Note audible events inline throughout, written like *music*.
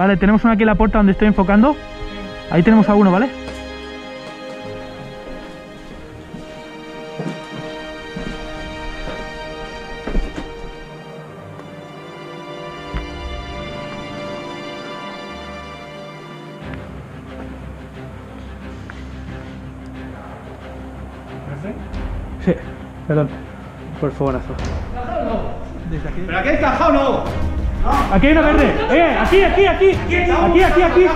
Vale, tenemos una aquí en la puerta donde estoy enfocando. Ahí tenemos a uno, ¿vale? Sí, perdón. Por favor, azul. no? ¿Pero aquí hay cajao no? Aquí hay una verde. Eh, aquí, aquí, aquí. Aquí, aquí, aquí.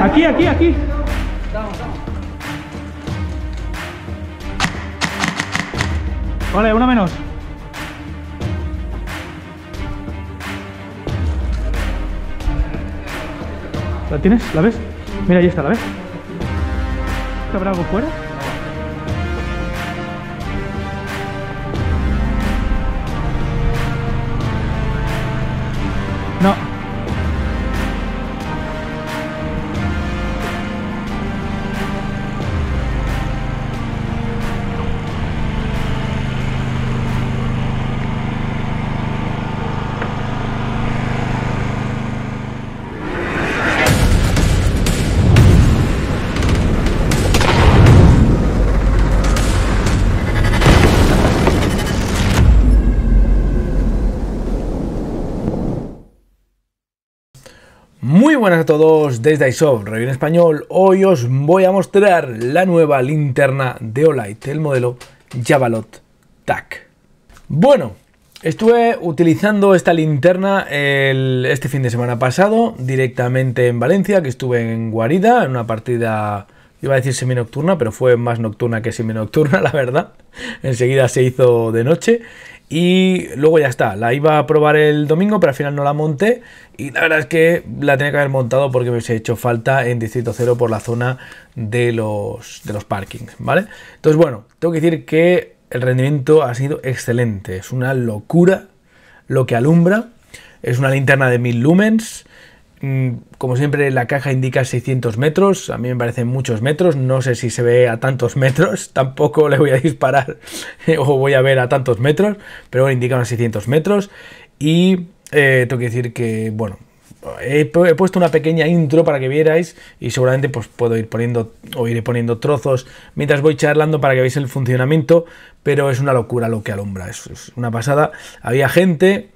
Aquí, aquí, aquí. Vale, una menos. ¿La tienes? ¿La ves? Mira, ahí está, ¿la ves? ¿Habrá algo fuera? buenas a todos desde ISOV, Review en Español. Hoy os voy a mostrar la nueva linterna de Olight, el modelo Javalot TAC. Bueno, estuve utilizando esta linterna este fin de semana pasado directamente en Valencia, que estuve en Guarida, en una partida, iba a decir nocturna, pero fue más nocturna que semi nocturna *laughs* la verdad. Enseguida se hizo de noche y luego ya está. La iba a probar el domingo, pero al final no la monté. Y la verdad es que la tenía que haber montado porque me ha hecho falta en Distrito Cero por la zona de los, de los parkings, ¿vale? Entonces, bueno, tengo que decir que el rendimiento ha sido excelente. Es una locura lo que alumbra. Es una linterna de 1000 lumens. Mm, como siempre, la caja indica 600 metros. A mí me parecen muchos metros. No sé si se ve a tantos *laughs* metros. Tampoco le voy a disparar *laughs* o voy a ver a tantos metros. Pero bueno, indica unos 600 metros. Y eh, tengo que decir que, bueno, he, puesto una pequeña intro para que vierais y seguramente pues puedo ir poniendo o iré poniendo trozos mientras voy charlando para que veáis el funcionamiento, pero es una locura lo que alumbra, es una pasada. Había gente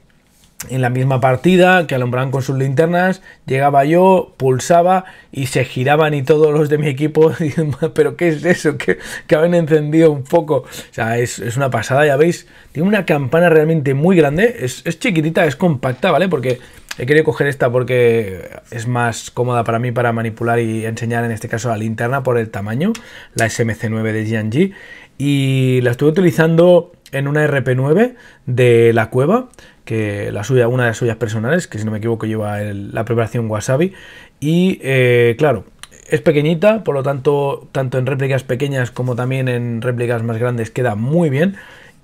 en la misma partida que alumbraban con sus linternas, llegaba yo, pulsaba y se giraban y todos los de mi equipo, *laughs* pero ¿qué es eso? Que, habían encendido un poco O sea, es, una pasada, ya veis, tiene una campana realmente muy grande, es, es chiquitita, es compacta, ¿vale? Porque he querido coger esta porque es más cómoda para mí para manipular y enseñar en este caso la linterna por el tamaño, la SMC9 de G&G y la estuve utilizando en una RP9 de la cueva que la suya, una de las suyas personales, que si no me equivoco lleva la preparación wasabi. Y eh, claro, es pequeñita, por lo tanto, tanto en réplicas pequeñas como también en réplicas más grandes queda muy bien.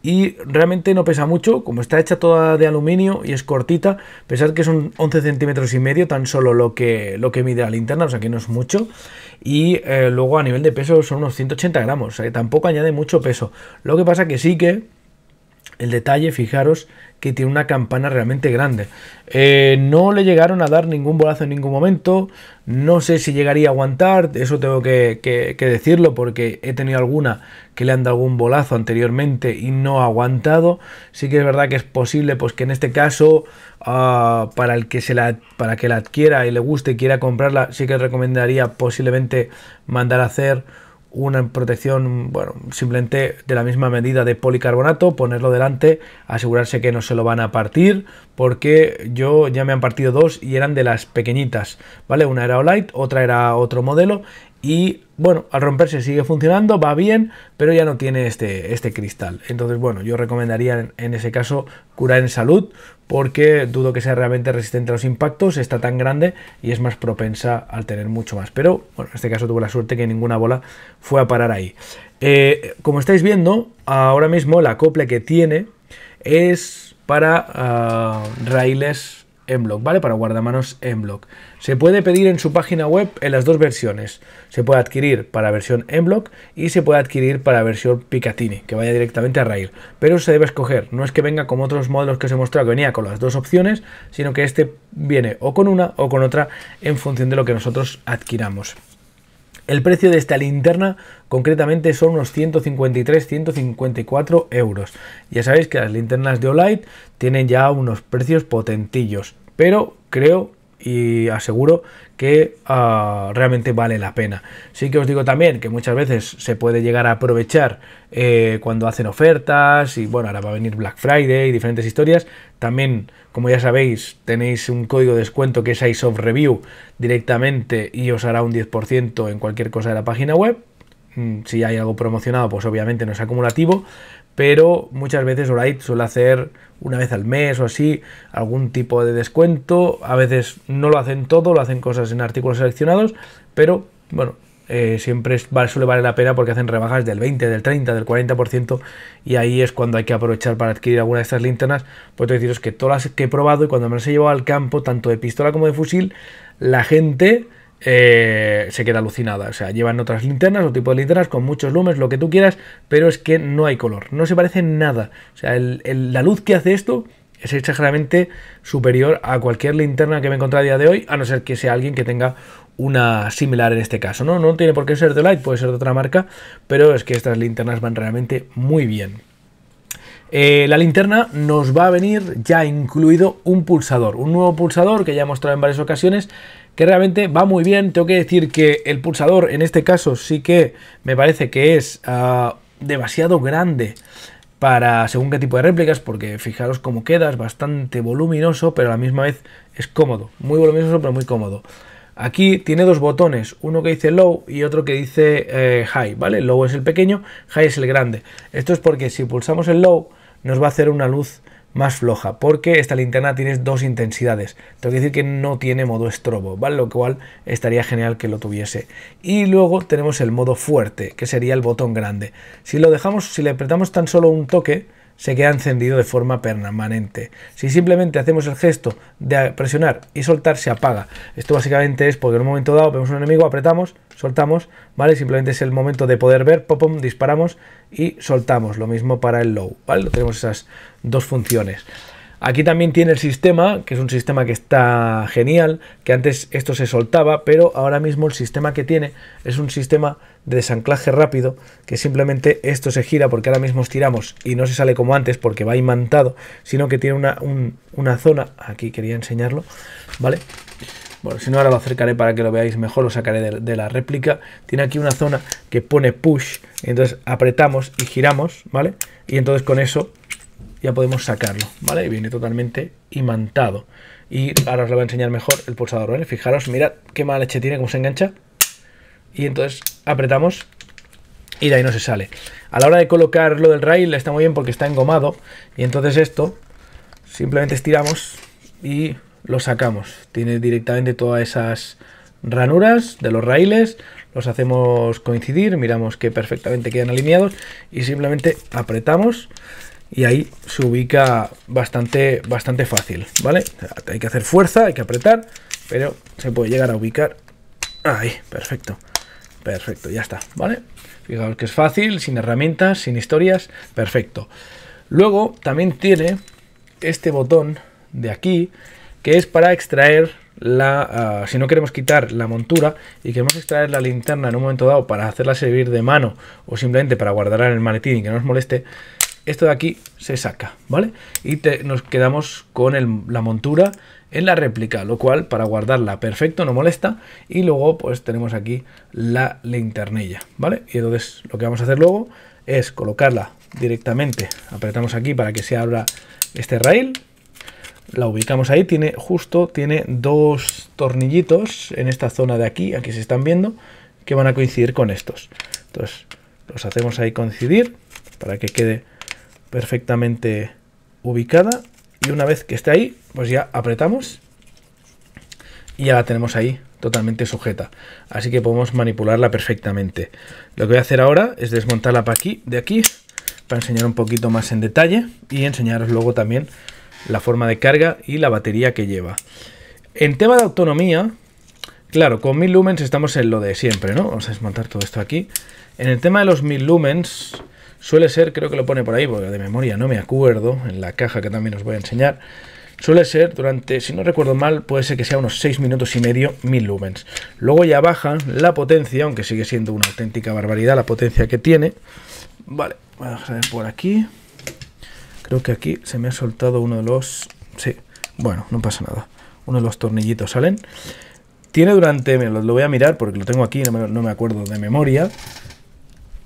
Y realmente no pesa mucho, como está hecha toda de aluminio y es cortita, pesar que son 11 centímetros y medio tan solo lo que, lo que mide la linterna, o sea que no es mucho. Y eh, luego a nivel de peso son unos 180 gramos, o sea que tampoco añade mucho peso. Lo que pasa que sí que el detalle, fijaros, que tiene una campana realmente grande. Eh, no le llegaron a dar ningún bolazo en ningún momento. No sé si llegaría a aguantar. Eso tengo que, decirlo porque he tenido alguna que le han dado algún bolazo anteriormente y no ha aguantado. Sí que es verdad que es posible pues, que en este caso, ah, para el que se la, para que la adquiera y le guste y quiera comprarla, sí que recomendaría posiblemente mandar a hacer una protección, bueno, simplemente de la misma medida de policarbonato, ponerlo delante, asegurarse que no se lo van a partir, porque yo ya me han partido dos y eran de las pequeñitas, ¿vale? Una era Olight, otra era otro modelo y bueno, al romperse sigue funcionando, va bien, pero ya no tiene este, este cristal. Entonces, bueno, yo recomendaría en, en, ese caso curar en salud porque dudo que sea realmente resistente a los impactos, está tan grande y es más propensa al tener mucho más. Pero bueno, en este caso tuvo la suerte que ninguna bola fue a parar ahí. Eh, como estáis viendo, ahora mismo la copla que tiene es para ah, raíles en block, ¿vale? Para guardamanos en block. Se puede pedir en su página web en las dos versiones. Se puede adquirir para versión en block y se puede adquirir para versión Picatini, que vaya directamente a raíz. Pero se debe escoger. No es que venga como otros modelos que os he mostrado, que venía con las dos opciones, sino que este viene o con una o con otra en función de lo que nosotros adquiramos. El precio de esta linterna concretamente son unos 153-154 euros. Ya sabéis que las linternas de Olight e tienen ya unos precios potentillos, pero creo y aseguro que ah, realmente vale la pena. Sí que os digo también que muchas veces se puede llegar a aprovechar eh, cuando hacen ofertas y bueno, ahora va a venir Black Friday y diferentes historias también, como ya sabéis, tenéis un código de descuento que es iSoftReview directamente y os hará un 10% en cualquier cosa de la página web. Mm, si hay algo promocionado, pues obviamente no es acumulativo, pero muchas veces Olight suele hacer una vez al mes o así algún tipo de descuento. A veces no lo hacen todo, lo hacen cosas en artículos seleccionados, pero bueno, eh, siempre suele vale la pena porque hacen rebajas del 20, del 30, del 40% y ahí es cuando hay que aprovechar para adquirir alguna de estas linternas. puedo deciros que todas las que he probado y cuando me las he llevado al campo, tanto de pistola como de fusil, la gente... Eh, se queda alucinada. O sea, llevan otras linternas, otro tipo de linternas, con muchos lumes, lo que tú quieras, pero es que no hay color, no se parece en nada. O sea, la luz que hace esto es exageradamente superior a cualquier linterna que me encontré a día de hoy, a no ser que sea alguien que tenga una similar en este caso. No, no tiene por qué ser de Light, puede ser de otra marca, pero es que estas linternas van realmente muy bien. Eh, la linterna nos va a venir ya incluido un pulsador, un nuevo pulsador que ya he mostrado en varias ocasiones, que realmente va muy bien. Tengo que decir que el pulsador en este caso sí que me parece que es ah, demasiado grande para según qué tipo de réplicas, porque fijaros cómo queda, es bastante voluminoso, pero a la misma vez es cómodo, muy voluminoso pero muy cómodo. Aquí tiene dos botones, uno que dice low y otro que dice eh, high, ¿vale? Low es el pequeño, high es el grande. Esto es porque si pulsamos el low nos va a hacer una luz más floja, porque esta linterna tiene dos intensidades. Tengo que decir que no tiene modo estrobo, ¿vale? Lo cual estaría genial que lo tuviese. Y luego tenemos el modo fuerte, que sería el botón grande. Si lo dejamos, si le apretamos tan solo un toque, se queda encendido de forma permanente. Si simplemente hacemos el gesto de presionar y soltar, se apaga. Esto básicamente es porque en un momento dado vemos un enemigo, apretamos, soltamos, ¿vale? Simplemente es el momento de poder ver, pop, disparamos y soltamos. Lo mismo para el low, ¿vale? tenemos esas dos funciones. Aquí también tiene el sistema, que es un sistema que está genial, que antes esto se soltaba, pero ahora mismo el sistema que tiene es un sistema de desanclaje rápido, que simplemente esto se gira porque ahora mismo estiramos y no se sale como antes porque va imantado, sino que tiene una, zona, aquí quería enseñarlo, ¿vale? Bueno, si no ahora lo acercaré para que lo veáis mejor, lo sacaré de la réplica. Tiene aquí una zona que pone push, entonces apretamos y giramos, ¿vale? Y entonces con eso ya podemos sacarlo, ¿vale? Y viene totalmente imantado. Y ahora os lo voy a enseñar mejor el pulsador, ¿vale? Fijaros, mirad qué mala leche tiene, cómo se engancha. Y entonces apretamos y de ahí no se sale. A la hora de colocar lo del rail está muy bien porque está engomado. Y entonces esto simplemente estiramos y lo sacamos. Tiene directamente todas esas ranuras de los raíles, los hacemos coincidir, miramos que perfectamente quedan alineados y simplemente apretamos y ahí se ubica bastante, bastante fácil, ¿vale? hay que hacer fuerza, hay que apretar, pero se puede llegar a ubicar. Ahí, perfecto, perfecto, ya está, ¿vale? Fijaos que es fácil, sin herramientas, sin historias, perfecto. Luego también tiene este botón de aquí, que es para extraer la, ah, si no queremos quitar la montura y queremos extraer la linterna en un momento dado para hacerla servir de mano o simplemente para guardarla en el maletín y que no nos moleste, esto de aquí se saca, ¿vale? Y nos quedamos con la montura en la réplica, lo cual para guardarla perfecto no molesta. Y luego pues tenemos aquí la linternilla, ¿vale? Y entonces lo que vamos a hacer luego es colocarla directamente, apretamos aquí para que se abra este rail, la ubicamos ahí, tiene justo, tiene dos tornillitos en esta zona de aquí, aquí se están viendo, que van a coincidir con estos. Entonces los hacemos ahí coincidir para que quede perfectamente ubicada. Y una vez que esté ahí, pues ya apretamos y ya la tenemos ahí totalmente sujeta. Así que podemos manipularla perfectamente. Lo que voy a hacer ahora es desmontarla para aquí, de aquí para enseñar un poquito más en detalle y enseñaros luego también la forma de carga y la batería que lleva. En tema de autonomía, claro, con mil lumens estamos en lo de siempre, ¿no? Vamos a desmontar todo esto aquí. En el tema de los mil lumens, Suele ser, creo que lo pone por ahí, porque de memoria no me acuerdo, en la caja que también os voy a enseñar. Suele ser durante, si no recuerdo mal, puede ser que sea unos 6 minutos y medio, 1000 lumens. Luego ya baja la potencia, aunque sigue siendo una auténtica barbaridad la potencia que tiene. Vale, voy a dejar por aquí. Creo que aquí se me ha soltado uno de los... Sí, bueno, no pasa nada. Uno de los tornillitos salen. Tiene durante... lo voy a mirar porque lo tengo aquí, no me acuerdo de memoria.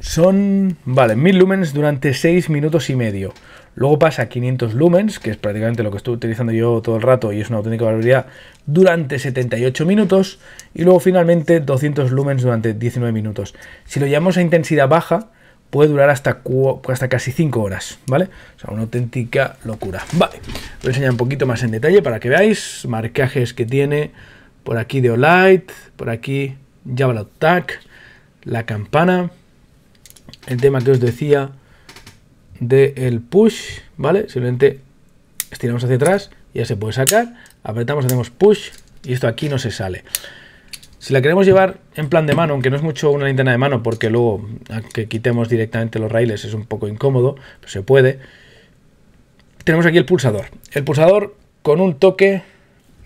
Son, vale, 1000 lumens durante 6 minutos y medio. Luego pasa a 500 lumens, que es prácticamente lo que estoy utilizando yo todo el rato y es una auténtica barbaridad, durante 78 minutos. Y luego finalmente 200 lumens durante 19 minutos. Si lo llamamos a intensidad baja, puede durar hasta, hasta casi 5 horas, ¿vale? O sea, una auténtica locura. Vale, voy a enseñar un poquito más en detalle para que veáis marcajes que tiene por aquí de Olight, por aquí Jabalot Tag, la campana el tema que os decía del push, ¿vale? Simplemente estiramos hacia atrás, ya se puede sacar, apretamos, hacemos push y esto aquí no se sale. Si la queremos llevar en plan de mano, aunque no es mucho una linterna de mano, porque luego que quitemos directamente los raíles es un poco incómodo, pero se puede. Tenemos aquí el pulsador. El pulsador con un toque,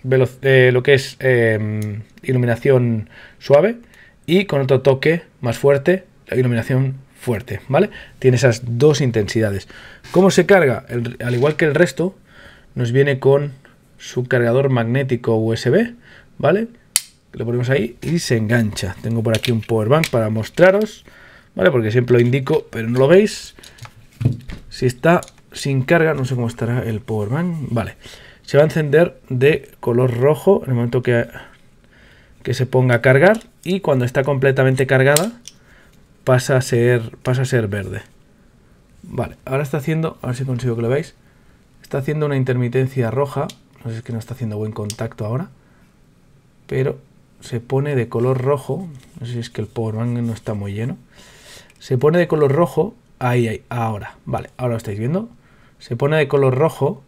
de eh, lo que es em, iluminación suave, y con otro toque más fuerte, la iluminación fuerte, ¿vale? Tiene esas dos intensidades. ¿Cómo se carga? al igual que el resto, nos viene con su cargador magnético USB, ¿vale? Lo ponemos ahí y se engancha. Tengo por aquí un power bank para mostraros, ¿vale? Porque siempre lo indico, pero no lo veis. Si está sin carga, no sé cómo estará el power bank, vale. Se va a encender de color rojo en el momento que, que se ponga a cargar y cuando está completamente cargada, pasa a ser, pasa a ser verde. Vale, ahora está haciendo, a ver si consigo que lo veáis, está haciendo una intermitencia roja, no sé es que no está haciendo buen contacto ahora, pero se pone de color rojo, no sé si es que el powerbank no está muy lleno, se pone de color rojo, ahí, ahí, ahora, vale, ahora lo estáis viendo, se pone de color rojo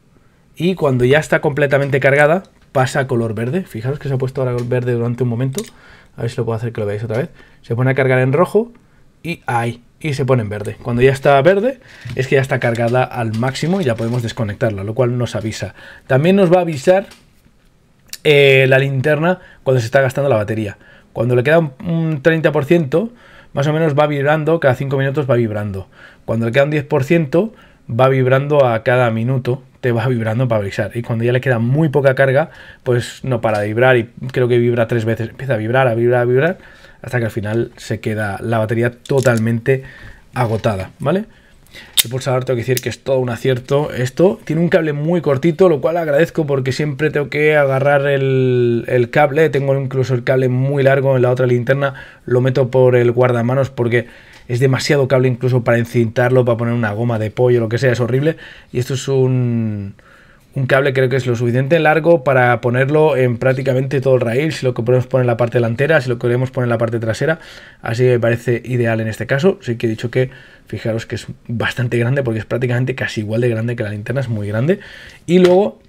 y cuando ya está completamente cargada pasa a color verde, fijaros que se ha puesto ahora verde durante un momento, a ver si lo puedo hacer que lo veáis otra vez, se pone a cargar en rojo y ahí. Y se pone en verde. Cuando ya está verde es que ya está cargada al máximo y ya podemos desconectarla, lo cual nos avisa. También nos va a avisar eh, la linterna cuando se está gastando la batería. Cuando le queda un, 30%, más o menos va vibrando, cada 5 minutos va vibrando. Cuando le queda un 10%, va vibrando a cada minuto, te va vibrando para avisar. Y cuando ya le queda muy poca carga, pues no para de vibrar y creo que vibra tres veces. Empieza a vibrar, a vibrar, a vibrar hasta que al final se queda la batería totalmente agotada, ¿vale? El pulsador tengo que decir que es todo un acierto. Esto tiene un cable muy cortito, lo cual agradezco porque siempre tengo que agarrar el, el, cable. Tengo incluso el cable muy largo en la otra linterna. Lo meto por el guardamanos porque es demasiado cable incluso para encintarlo, para poner una goma de pollo, lo que sea. Es horrible. Y esto es un un cable creo que es lo suficiente largo para ponerlo en prácticamente todo el rail, si lo queremos poner en la parte delantera, si lo queremos poner en la parte trasera, así me parece ideal en este caso, sí que he dicho que fijaros que es bastante grande porque es prácticamente casi igual de grande que la linterna, es muy grande, y luego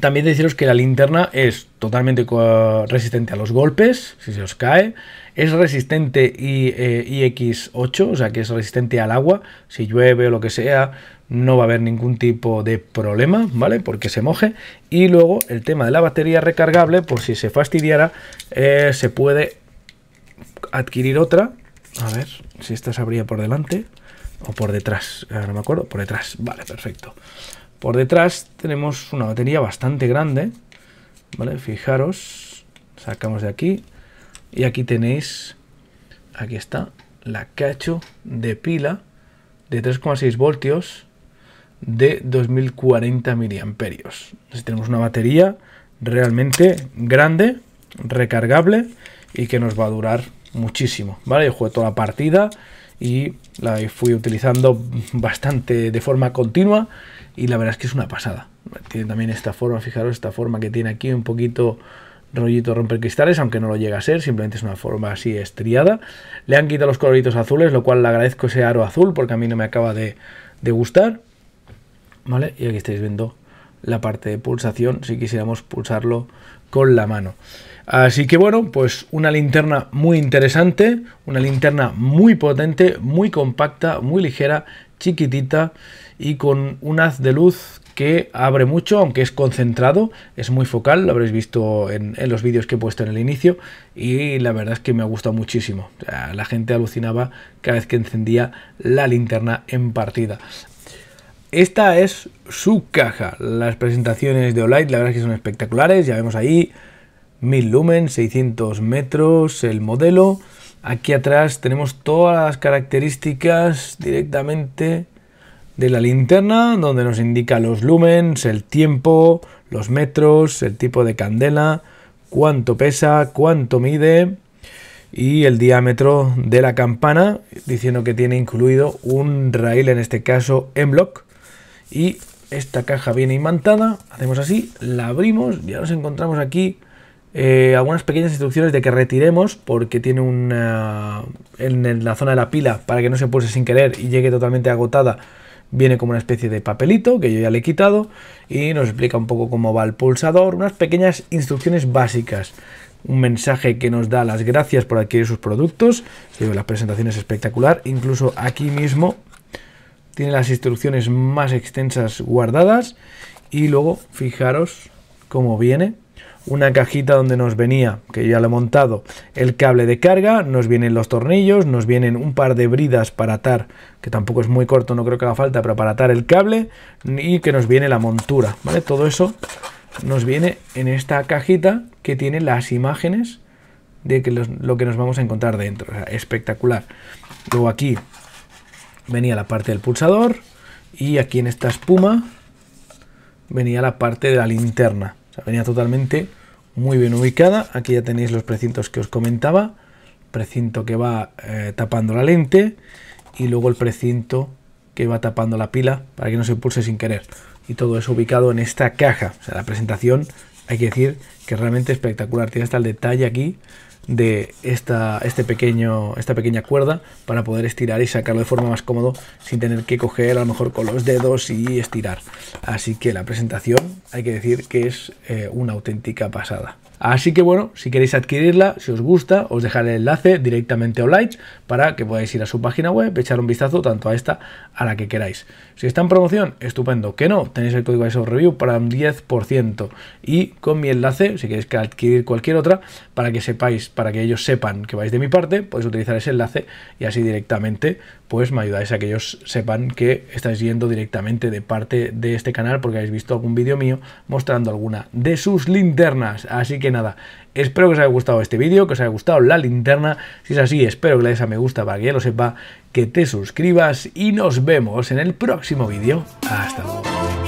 también deciros que la linterna es totalmente resistente a los golpes, si se os cae, es resistente y, eh, x IX8, o sea que es resistente al agua, si llueve o lo que sea, no va a haber ningún tipo de problema, ¿vale? Porque se moje. Y luego el tema de la batería recargable, por si se fastidiara, eh, se puede adquirir otra. A ver si esta se abría por delante o por detrás, ah, no me acuerdo, por detrás, vale, perfecto. Por detrás tenemos una batería bastante grande, ¿vale? Fijaros, sacamos de aquí y aquí tenéis, aquí está, la cacho de pila de 3,6 voltios de 2040 miliamperios. tenemos una batería realmente grande, recargable y que nos va a durar muchísimo, ¿vale? Yo jugué toda la partida y la fui utilizando *laughs* bastante de forma continua y la verdad es que es una pasada. Tiene también esta forma, fijaros, esta forma que tiene aquí un poquito rollito romper cristales, aunque no lo llega a ser, simplemente es una forma así estriada. Le han quitado los coloritos azules, lo cual le agradezco ese aro azul porque a mí no me acaba de gustar. ¿vale? Y aquí estáis viendo la parte de pulsación si quisiéramos pulsarlo con la mano. Así que bueno, pues una linterna muy interesante, una linterna muy potente, muy compacta, muy ligera, chiquitita y con un haz de luz que abre mucho, aunque es concentrado, es muy focal, lo habréis visto en, los vídeos que he puesto en el inicio y la verdad es que me ha gustado muchísimo. la gente alucinaba cada vez que encendía la linterna en partida. Esta es su caja. Las presentaciones de Olight, la verdad es que son espectaculares. Ya vemos ahí 1000 lumen, 600 metros, el modelo. Aquí atrás tenemos todas las características directamente de la linterna, donde nos indica los lumens, el tiempo, los metros, el tipo de candela, cuánto pesa, cuánto mide y el diámetro de la campana, diciendo que tiene incluido un rail, en este caso en block y esta caja viene imantada, hacemos así, la abrimos, ya nos encontramos aquí eh, algunas pequeñas instrucciones de que retiremos porque tiene una en la zona de la pila para que no se pulse sin querer y llegue totalmente agotada viene como una especie de papelito que yo ya le he quitado y nos explica un poco cómo va el pulsador, unas pequeñas instrucciones básicas. Un mensaje que nos da las gracias por adquirir sus productos. La presentación es espectacular. Incluso aquí mismo tiene las instrucciones más extensas guardadas y luego fijaros cómo viene una cajita donde nos venía, que ya lo he montado, el cable de carga, nos vienen los tornillos, nos vienen un par de bridas para atar, que tampoco es muy corto, no creo que haga falta, para atar el cable y que nos viene la montura, ¿vale? Todo eso nos viene en esta cajita que tiene las imágenes de que lo que nos vamos a encontrar dentro, espectacular. Luego aquí venía la parte del pulsador y aquí en esta espuma venía la parte de la linterna. venía totalmente muy bien ubicada. Aquí ya tenéis los precintos que os comentaba. Precinto que va eh, tapando la lente y luego el precinto que va tapando la pila para que no se pulse sin querer. Y todo eso ubicado en esta caja. O sea, la presentación, hay que decir que es realmente espectacular. Tiene hasta el detalle aquí de esta, este esta pequeña cuerda para poder estirar y sacarlo de forma más cómodo sin tener que coger a lo mejor con los dedos y estirar. Así que la presentación hay que decir que es eh, una auténtica pasada. Así que bueno, si queréis adquirirla, si os gusta, os dejaré el enlace directamente a online para que podáis ir a su página web, echar un vistazo tanto a esta a la que queráis. Si está en promoción, estupendo. Que no, tenéis el código de Review para un 10%. Y con mi enlace, si queréis adquirir cualquier otra, para que sepáis, para que ellos sepan que vais de mi parte, podéis utilizar ese enlace y así directamente pues me ayudáis a que ellos sepan que estáis yendo directamente de parte de este canal porque habéis visto algún vídeo mío mostrando alguna de sus linternas. Así que nada, espero que os haya gustado este vídeo, que os haya gustado la linterna. Si es así, espero que le des a me gusta para que ya lo sepa, que te suscribas y nos vemos en el próximo vídeo. Hasta luego.